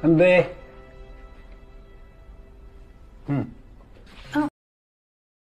干杯。嗯，嗯。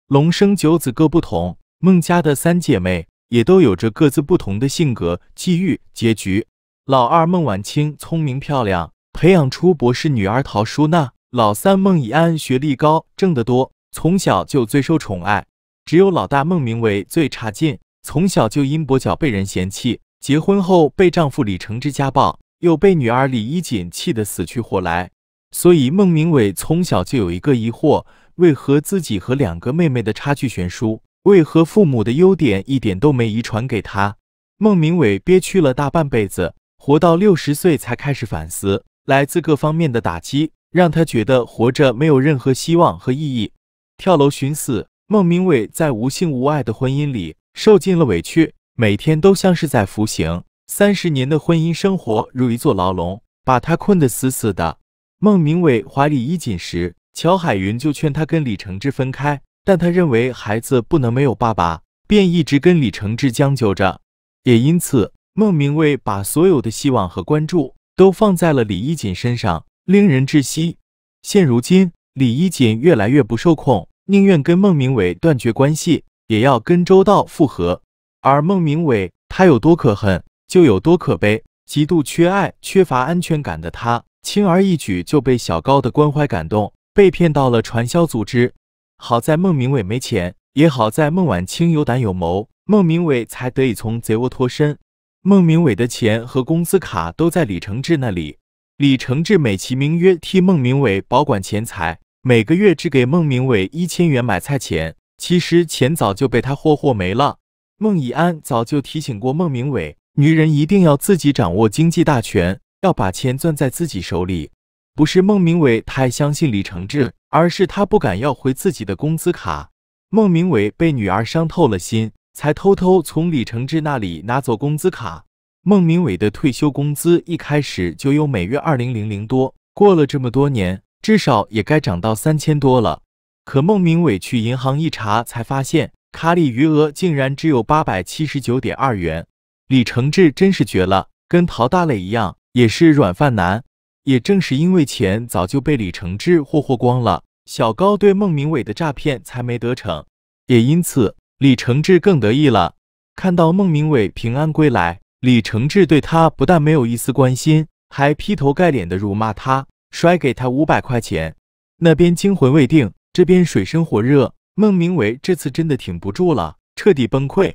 龙生九子各不同，孟家的三姐妹也都有着各自不同的性格、际遇、结局。老二孟晚清聪明漂亮，培养出博士女儿陶淑娜；老三孟以安学历高，挣得多，从小就最受宠爱。只有老大孟明为最差劲，从小就因跛脚被人嫌弃，结婚后被丈夫李承志家暴。又被女儿李一锦气得死去活来，所以孟明伟从小就有一个疑惑：为何自己和两个妹妹的差距悬殊？为何父母的优点一点都没遗传给他？孟明伟憋屈了大半辈子，活到六十岁才开始反思。来自各方面的打击，让他觉得活着没有任何希望和意义，跳楼寻死。孟明伟在无性无爱的婚姻里受尽了委屈，每天都像是在服刑。三十年的婚姻生活如一座牢笼，把他困得死死的。孟明伟怀李衣锦时，乔海云就劝他跟李承志分开，但他认为孩子不能没有爸爸，便一直跟李承志将就着。也因此，孟明伟把所有的希望和关注都放在了李衣锦身上，令人窒息。现如今，李衣锦越来越不受控，宁愿跟孟明伟断绝关系，也要跟周道复合。而孟明伟，他有多可恨？就有多可悲，极度缺爱、缺乏安全感的他，轻而易举就被小高的关怀感动，被骗到了传销组织。好在孟明伟没钱，也好在孟晚清有胆有谋，孟明伟才得以从贼窝脱身。孟明伟的钱和工资卡都在李承志那里，李承志美其名曰替孟明伟保管钱财，每个月只给孟明伟一千元买菜钱，其实钱早就被他霍霍没了。孟以安早就提醒过孟明伟。女人一定要自己掌握经济大权，要把钱攥在自己手里。不是孟明伟太相信李承志，而是他不敢要回自己的工资卡。孟明伟被女儿伤透了心，才偷偷从李承志那里拿走工资卡。孟明伟的退休工资一开始就有每月二零零零多，过了这么多年，至少也该涨到三千多了。可孟明伟去银行一查，才发现卡里余额竟然只有八百七十九点二元。李承志真是绝了，跟陶大磊一样，也是软饭男。也正是因为钱早就被李承志霍霍光了，小高对孟明伟的诈骗才没得逞。也因此，李承志更得意了。看到孟明伟平安归来，李承志对他不但没有一丝关心，还劈头盖脸的辱骂他，摔给他五百块钱。那边惊魂未定，这边水深火热，孟明伟这次真的挺不住了，彻底崩溃。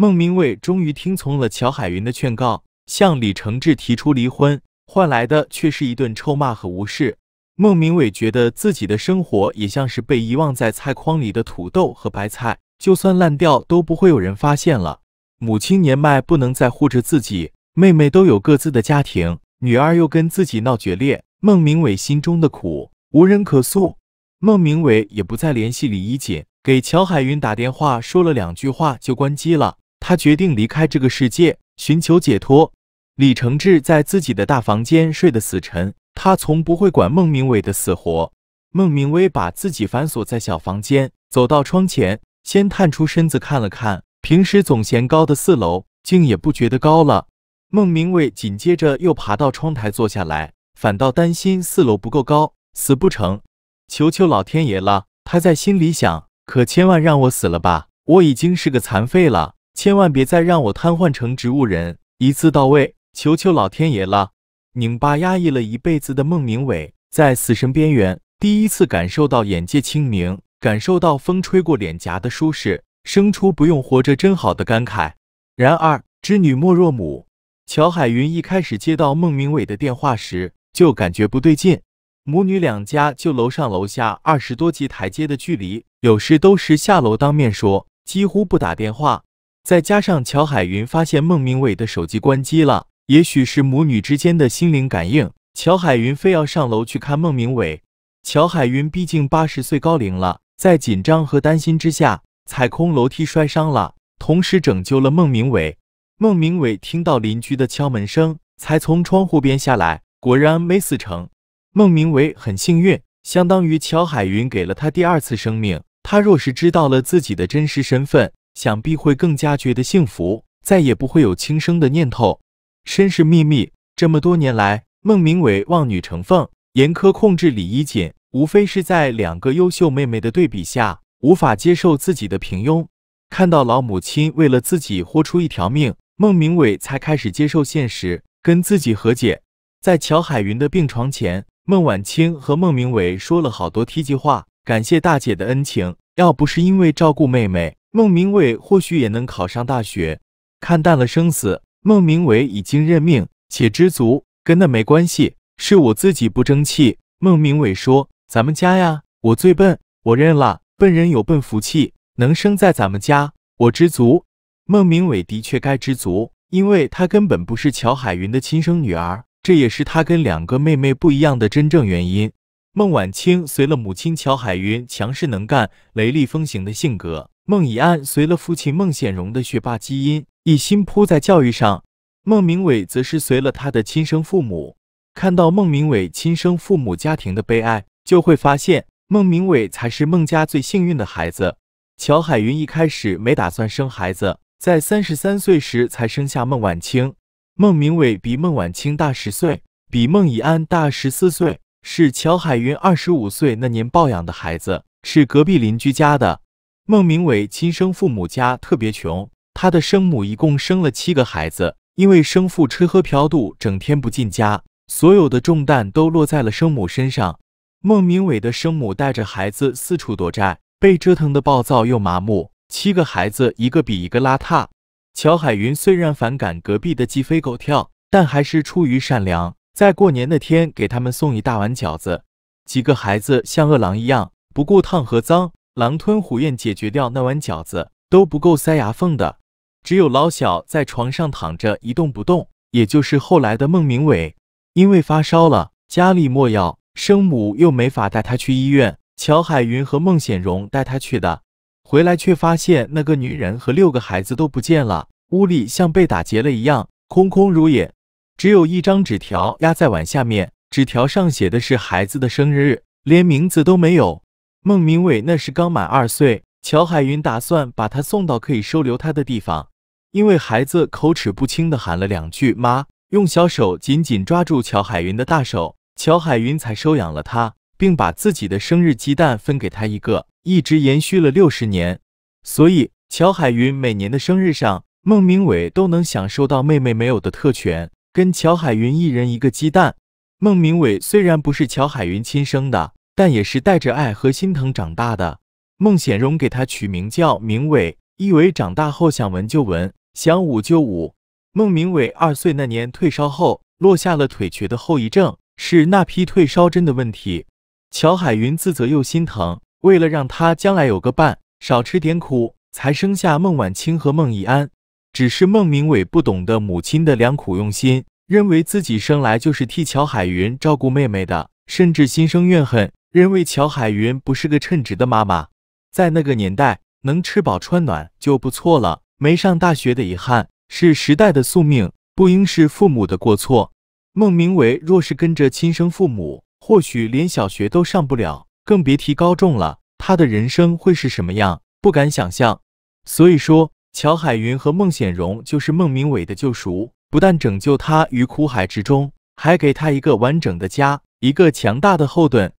孟明伟终于听从了乔海云的劝告，向李承志提出离婚，换来的却是一顿臭骂和无视。孟明伟觉得自己的生活也像是被遗忘在菜筐里的土豆和白菜，就算烂掉都不会有人发现了。母亲年迈不能再护着自己，妹妹都有各自的家庭，女儿又跟自己闹决裂，孟明伟心中的苦无人可诉。孟明伟也不再联系李一锦，给乔海云打电话说了两句话就关机了。他决定离开这个世界，寻求解脱。李承志在自己的大房间睡得死沉，他从不会管孟明伟的死活。孟明威把自己反锁在小房间，走到窗前，先探出身子看了看。平时总嫌高的四楼，竟也不觉得高了。孟明伟紧接着又爬到窗台坐下来，反倒担心四楼不够高，死不成。求求老天爷了，他在心里想，可千万让我死了吧，我已经是个残废了。千万别再让我瘫痪成植物人，一次到位，求求老天爷了！拧巴压抑了一辈子的孟明伟，在死神边缘第一次感受到眼界清明，感受到风吹过脸颊的舒适，生出不用活着真好的感慨。然而，织女莫若母，乔海云一开始接到孟明伟的电话时就感觉不对劲。母女两家就楼上楼下二十多级台阶的距离，有时都是下楼当面说，几乎不打电话。再加上乔海云发现孟明伟的手机关机了，也许是母女之间的心灵感应，乔海云非要上楼去看孟明伟。乔海云毕竟八十岁高龄了，在紧张和担心之下，踩空楼梯摔伤了，同时拯救了孟明伟。孟明伟听到邻居的敲门声，才从窗户边下来，果然没死成。孟明伟很幸运，相当于乔海云给了他第二次生命。他若是知道了自己的真实身份，想必会更加觉得幸福，再也不会有轻生的念头。身世秘密这么多年来，孟明伟望女成凤，严苛控制李一锦，无非是在两个优秀妹妹的对比下，无法接受自己的平庸。看到老母亲为了自己豁出一条命，孟明伟才开始接受现实，跟自己和解。在乔海云的病床前，孟晚清和孟明伟说了好多梯级话，感谢大姐的恩情。要不是因为照顾妹妹。孟明伟或许也能考上大学，看淡了生死。孟明伟已经认命且知足，跟那没关系，是我自己不争气。孟明伟说：“咱们家呀，我最笨，我认了。笨人有笨福气，能生在咱们家，我知足。”孟明伟的确该知足，因为他根本不是乔海云的亲生女儿，这也是他跟两个妹妹不一样的真正原因。孟晚清随了母亲乔海云强势能干、雷厉风行的性格。孟以安随了父亲孟显荣的学霸基因，一心扑在教育上。孟明伟则是随了他的亲生父母。看到孟明伟亲生父母家庭的悲哀，就会发现孟明伟才是孟家最幸运的孩子。乔海云一开始没打算生孩子，在三十三岁时才生下孟晚清。孟明伟比孟晚清大十岁，比孟以安大十四岁，是乔海云二十五岁那年抱养的孩子，是隔壁邻居家的。孟明伟亲生父母家特别穷，他的生母一共生了七个孩子，因为生父吃喝嫖赌，整天不进家，所有的重担都落在了生母身上。孟明伟的生母带着孩子四处躲债，被折腾的暴躁又麻木。七个孩子一个比一个邋遢。乔海云虽然反感隔壁的鸡飞狗跳，但还是出于善良，在过年的天给他们送一大碗饺子，几个孩子像饿狼一样，不顾烫和脏。狼吞虎咽解决掉那碗饺子都不够塞牙缝的，只有老小在床上躺着一动不动，也就是后来的孟明伟，因为发烧了，家里莫药，生母又没法带他去医院，乔海云和孟显荣带他去的，回来却发现那个女人和六个孩子都不见了，屋里像被打劫了一样，空空如也，只有一张纸条压在碗下面，纸条上写的是孩子的生日，连名字都没有。孟明伟那时刚满二岁，乔海云打算把他送到可以收留他的地方，因为孩子口齿不清地喊了两句“妈”，用小手紧紧抓住乔海云的大手，乔海云才收养了他，并把自己的生日鸡蛋分给他一个，一直延续了六十年。所以，乔海云每年的生日上，孟明伟都能享受到妹妹没有的特权，跟乔海云一人一个鸡蛋。孟明伟虽然不是乔海云亲生的。但也是带着爱和心疼长大的。孟显荣给他取名叫明伟，意为长大后想闻就闻，想舞就舞。孟明伟二岁那年退烧后落下了腿瘸的后遗症，是那批退烧针的问题。乔海云自责又心疼，为了让他将来有个伴，少吃点苦，才生下孟晚清和孟怡安。只是孟明伟不懂得母亲的良苦用心，认为自己生来就是替乔海云照顾妹妹的，甚至心生怨恨。认为乔海云不是个称职的妈妈，在那个年代，能吃饱穿暖就不错了。没上大学的遗憾是时代的宿命，不应是父母的过错。孟明伟若是跟着亲生父母，或许连小学都上不了，更别提高中了。他的人生会是什么样？不敢想象。所以说，乔海云和孟显荣就是孟明伟的救赎，不但拯救他于苦海之中，还给他一个完整的家，一个强大的后盾。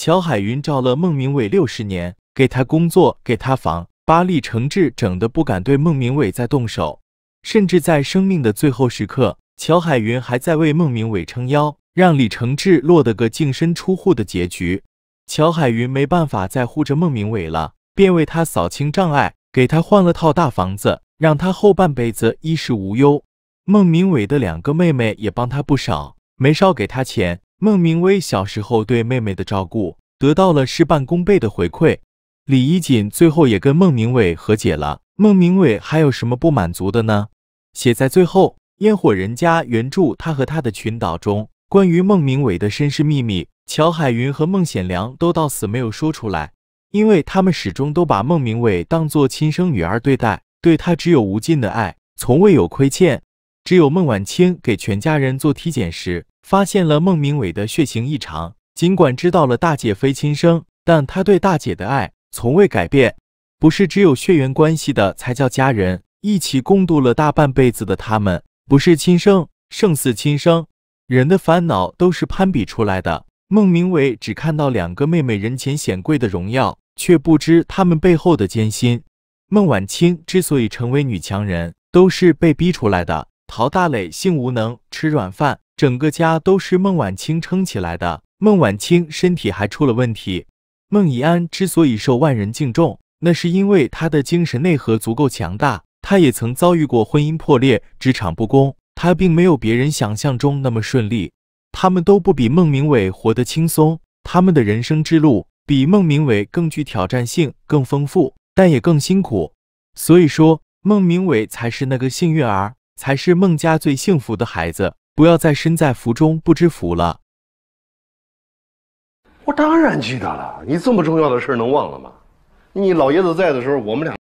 乔海云找了孟明伟六十年，给他工作，给他房。巴力承志整得不敢对孟明伟再动手，甚至在生命的最后时刻，乔海云还在为孟明伟撑腰，让李承志落得个净身出户的结局。乔海云没办法再护着孟明伟了，便为他扫清障碍，给他换了套大房子，让他后半辈子衣食无忧。孟明伟的两个妹妹也帮他不少，没少给他钱。孟明威小时候对妹妹的照顾，得到了事半功倍的回馈。李怡锦最后也跟孟明伟和解了。孟明伟还有什么不满足的呢？写在最后，《烟火人家》原著《他和他的群岛》中，关于孟明伟的身世秘密，乔海云和孟显良都到死没有说出来，因为他们始终都把孟明伟当作亲生女儿对待，对他只有无尽的爱，从未有亏欠。只有孟晚清给全家人做体检时。发现了孟明伟的血型异常，尽管知道了大姐非亲生，但他对大姐的爱从未改变。不是只有血缘关系的才叫家人，一起共度了大半辈子的他们，不是亲生胜似亲生。人的烦恼都是攀比出来的。孟明伟只看到两个妹妹人前显贵的荣耀，却不知他们背后的艰辛。孟晚清之所以成为女强人，都是被逼出来的。陶大磊性无能，吃软饭。整个家都是孟晚清撑起来的，孟晚清身体还出了问题。孟怡安之所以受万人敬重，那是因为他的精神内核足够强大。他也曾遭遇过婚姻破裂、职场不公，他并没有别人想象中那么顺利。他们都不比孟明伟活得轻松，他们的人生之路比孟明伟更具挑战性、更丰富，但也更辛苦。所以说，孟明伟才是那个幸运儿，才是孟家最幸福的孩子。不要再身在福中不知福了。我当然记得了，你这么重要的事能忘了吗？你老爷子在的时候，我们俩。